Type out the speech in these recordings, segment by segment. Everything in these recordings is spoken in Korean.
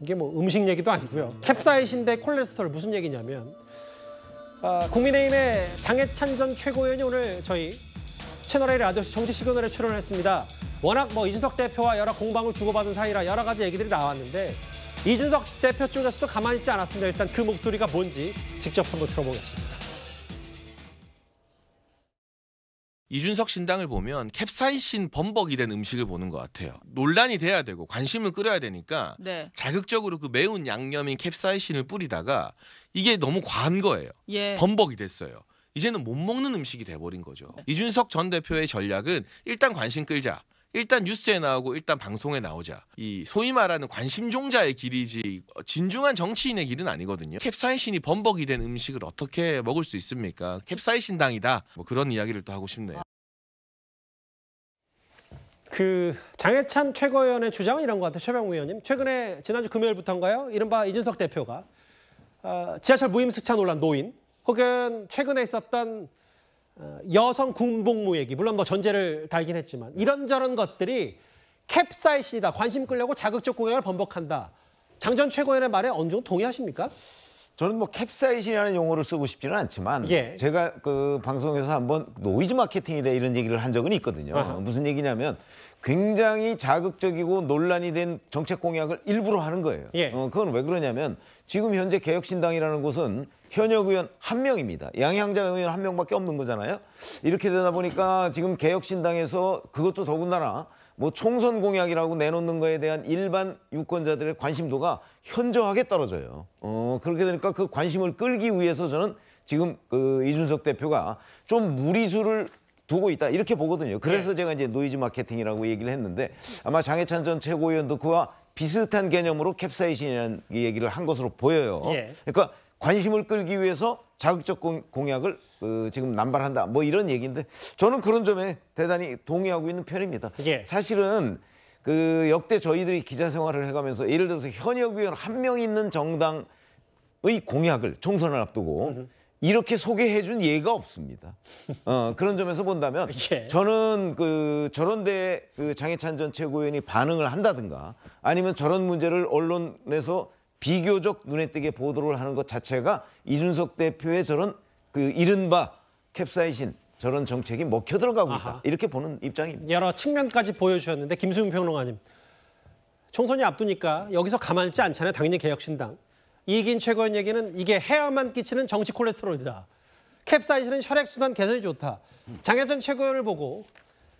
이게 뭐 음식 얘기도 아니고요. 캡사이신 데 콜레스테롤 무슨 얘기냐면 어, 국민의힘의 장해찬 전 최고위원이 오늘 저희 채널A 라디오쇼 정치 시그널에 출연했습니다. 워낙 뭐 이준석 대표와 여러 공방을 주고받은 사이라 여러 가지 얘기들이 나왔는데 이준석 대표 쪽에서도 가만히 있지 않았습니다. 일단 그 목소리가 뭔지 직접 한번 들어보겠습니다. 이준석 신당을 보면 캡사이신 범벅이 된 음식을 보는 것 같아요. 논란이 돼야 되고 관심을 끌어야 되니까 네. 자극적으로 그 매운 양념인 캡사이신을 뿌리다가 이게 너무 과한 거예요. 예. 범벅이 됐어요. 이제는 못 먹는 음식이 돼버린 거죠. 네. 이준석 전 대표의 전략은 일단 관심 끌자. 일단 뉴스에 나오고 일단 방송에 나오자. 이 소위 말하는 관심종자의 길이지 진중한 정치인의 길은 아니거든요. 캡사이신이 범벅이 된 음식을 어떻게 먹을 수 있습니까? 캡사이신 당이다. 뭐 그런 이야기를 또 하고 싶네요. 그 장해찬 최고위원의 주장은 이런 것 같아요. 최병우 의원님. 최근에 지난주 금요일부터인가요? 이른바 이준석 대표가 어, 지하철 무임승차 논란 노인 혹은 최근에 있었던 어, 여성 군복무 얘기, 물론 뭐 전제를 달긴 했지만 네. 이런저런 것들이 캡사이신이다, 관심 끌려고 자극적 공약을 번복한다. 장전 최고위원의 말에 어느 정도 동의하십니까? 저는 뭐 캡사이신이라는 용어를 쓰고 싶지는 않지만 예. 제가 그 방송에서 한번 노이즈 마케팅이다 이런 얘기를 한 적은 있거든요. 아하. 무슨 얘기냐면 굉장히 자극적이고 논란이 된 정책 공약을 일부러 하는 거예요. 예. 어, 그건 왜 그러냐면 지금 현재 개혁신당이라는 곳은 현역 의원 한 명입니다. 양향자 의원 한 명밖에 없는 거잖아요. 이렇게 되다 보니까 지금 개혁신당에서 그것도 더군다나 뭐 총선 공약이라고 내놓는 거에 대한 일반 유권자들의 관심도가 현저하게 떨어져요. 어, 그렇게 되니까 그 관심을 끌기 위해서 저는 지금 그 이준석 대표가 좀 무리수를 두고 있다 이렇게 보거든요. 그래서 네. 제가 이제 노이즈 마케팅이라고 얘기를 했는데 아마 장해찬 전 최고위원도 그와 비슷한 개념으로 캡사이신이라는 얘기를 한 것으로 보여요. 예. 그러니까 관심을 끌기 위해서 자극적 공약을 어, 지금 남발한다. 뭐 이런 얘기인데 저는 그런 점에 대단히 동의하고 있는 편입니다. 예. 사실은 그 역대 저희들이 기자 생활을 해가면서 예를 들어서 현역 의원 한 명 있는 정당의 공약을 총선을 앞두고 음흠. 이렇게 소개해준 예가 없습니다. 어, 그런 점에서 본다면 예. 저는 그 저런데 그 장해찬 전 최고위원이 반응을 한다든가 아니면 저런 문제를 언론에서 비교적 눈에 띄게 보도를 하는 것 자체가 이준석 대표의 저런 그 이른바 캡사이신 저런 정책이 먹혀 들어가고 있다. 아하. 이렇게 보는 입장입니다. 여러 측면까지 보여주셨는데 김수윤 평론가님. 총선이 앞두니까 여기서 가만히 지 않잖아요. 당연히 개혁신당. 이긴 최고원 얘기는 이게 해야만 끼치는 정치 콜레스테롤이다. 캡사이신은 혈액순환 개선이 좋다. 장혜전 최고원을 보고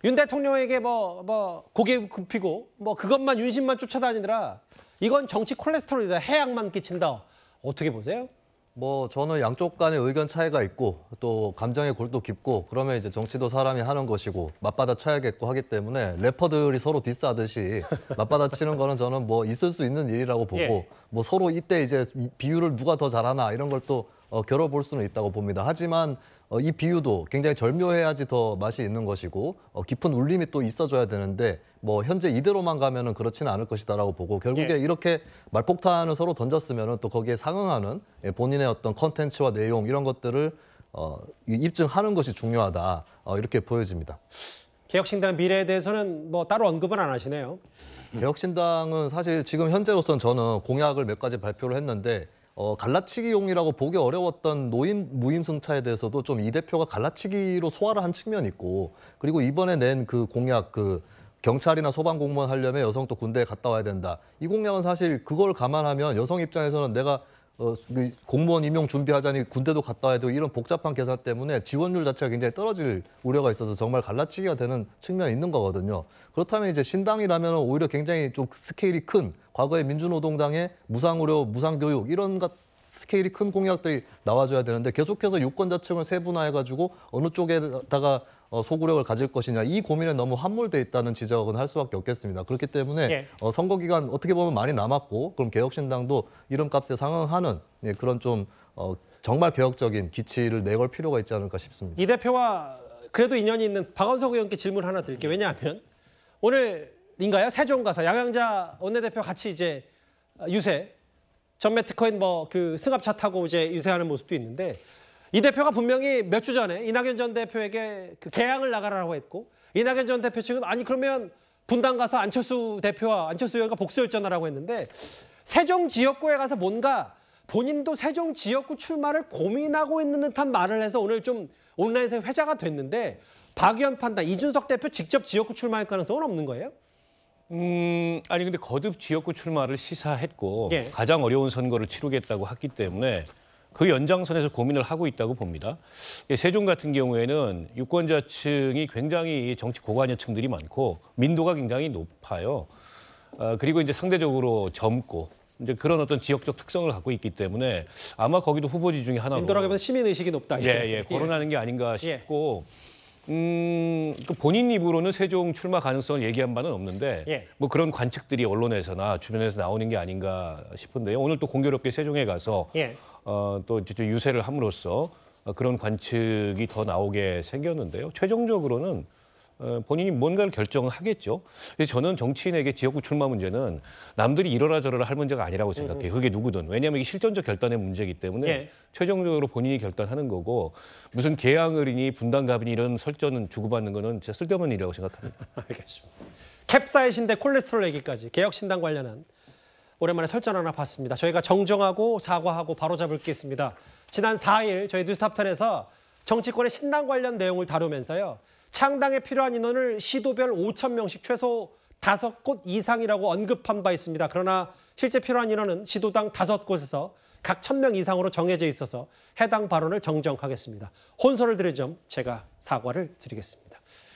윤 대통령에게 뭐, 뭐 고개 굽히고 뭐 그것만 윤심만 쫓아다니느라 이건 정치 콜레스테롤이다. 해악만 끼친다. 어떻게 보세요? 뭐 저는 양쪽 간의 의견 차이가 있고 또 감정의 골도 깊고 그러면 이제 정치도 사람이 하는 것이고 맞받아 쳐야겠고 하기 때문에 래퍼들이 서로 디스하듯이 맞받아 치는 거는 저는 뭐 있을 수 있는 일이라고 보고 예. 뭐 서로 이때 이제 비유를 누가 더 잘하나 이런 걸또 어, 겨뤄볼 수는 있다고 봅니다. 하지만 어, 이 비유도 굉장히 절묘해야지 더 맛이 있는 것이고 어, 깊은 울림이 또 있어줘야 되는데 뭐 현재 이대로만 가면은 그렇지는 않을 것이다라고 보고 결국에 예. 이렇게 말폭탄을 서로 던졌으면은 또 거기에 상응하는 예, 본인의 어떤 컨텐츠와 내용 이런 것들을 어, 입증하는 것이 중요하다 어, 이렇게 보여집니다. 개혁신당 미래에 대해서는 뭐 따로 언급은 안 하시네요. 개혁신당은 사실 지금 현재로선 저는 공약을 몇 가지 발표를 했는데 어, 갈라치기용이라고 보기 어려웠던 노인 무임승차에 대해서도 좀 이 대표가 갈라치기로 소화를 한 측면이 있고 그리고 이번에 낸 그 공약 그 경찰이나 소방 공무원 하려면 여성 도 군대에 갔다 와야 된다. 이 공약은 사실 그걸 감안하면 여성 입장에서는 내가 어, 공무원 임용 준비하자니 군대도 갔다 와야 되고 이런 복잡한 계산 때문에 지원율 자체가 굉장히 떨어질 우려가 있어서 정말 갈라치기가 되는 측면이 있는 거거든요. 그렇다면 이제 신당이라면 오히려 굉장히 좀 스케일이 큰 과거의 민주노동당의 무상의료, 무상교육 이런 것 스케일이 큰 공약들이 나와줘야 되는데 계속해서 유권자층을 세분화해가지고 어느 쪽에다가 어, 소구력을 가질 것이냐 이 고민에 너무 함몰돼 있다는 지적은 할 수밖에 없겠습니다. 그렇기 때문에 예. 어, 선거 기간 어떻게 보면 많이 남았고 그럼 개혁신당도 이름값에 상응하는 예, 그런 좀 어, 정말 개혁적인 기치를 내걸 필요가 있지 않을까 싶습니다. 이 대표와 그래도 인연이 있는 박원석 의원께 질문 하나 드릴게요. 왜냐하면 오늘인가요? 세종 가서 양양자 원내대표 같이 이제 유세 전매 특허인 뭐 그 승합차 타고 이제 유세하는 모습도 있는데 이 대표가 분명히 몇 주 전에 이낙연 전 대표에게 그 개항을 나가라고 했고 이낙연 전 대표 측은 아니 그러면 분당 가서 안철수 대표와 안철수 의원과 복수열전하라고 했는데 세종 지역구에 가서 뭔가 본인도 세종 지역구 출마를 고민하고 있는 듯한 말을 해서 오늘 좀 온라인에서 회자가 됐는데 박 의원 판단 이준석 대표 직접 지역구 출마할 가능성은 없는 거예요? 음, 아니 근데 거듭 지역구 출마를 시사했고 예. 가장 어려운 선거를 치르겠다고 했기 때문에 그 연장선에서 고민을 하고 있다고 봅니다. 예, 세종 같은 경우에는 유권자층이 굉장히 정치 고관여층들이 많고 민도가 굉장히 높아요. 어, 그리고 이제 상대적으로 젊고 이제 그런 어떤 지역적 특성을 갖고 있기 때문에 아마 거기도 후보지 중에 하나로 민도라고 하면 시민 의식이 높다. 예, 예, 예, 거론하는 게 아닌가 예. 싶고 예. 음, 그 본인 입으로는 세종 출마 가능성을 얘기한 바는 없는데 예. 뭐 그런 관측들이 언론에서나 주변에서 나오는 게 아닌가 싶은데요. 오늘 또 공교롭게 세종에 가서 예. 어, 또 유세를 함으로써 그런 관측이 더 나오게 생겼는데요. 최종적으로는 어, 본인이 뭔가를 결정하겠죠. 저는 정치인에게 지역구 출마 문제는 남들이 이러라 저러라 할 문제가 아니라고 생각해요. 음. 그게 누구든. 왜냐하면 이게 실전적 결단의 문제이기 때문에 예. 최종적으로 본인이 결단하는 거고 무슨 개항을이니 분당갑이니 이런 설전은 주고받는 거는 진짜 쓸데없는 일이라고 생각합니다. 알겠습니다. 캡사이신데 콜레스테롤 얘기까지 개혁신당 관련한 오랜만에 설전 하나 봤습니다. 저희가 정정하고 사과하고 바로잡을 게 있습니다. 지난 4일 저희 뉴스탑텐에서 정치권의 신당 관련 내용을 다루면서요. 창당에 필요한 인원을 시도별 5천 명씩 최소 5곳 이상이라고 언급한 바 있습니다. 그러나 실제 필요한 인원은 시도당 5곳에서 각 1,000명 이상으로 정해져 있어서 해당 발언을 정정하겠습니다. 혼선을 드은점 제가 사과를 드리겠습니다.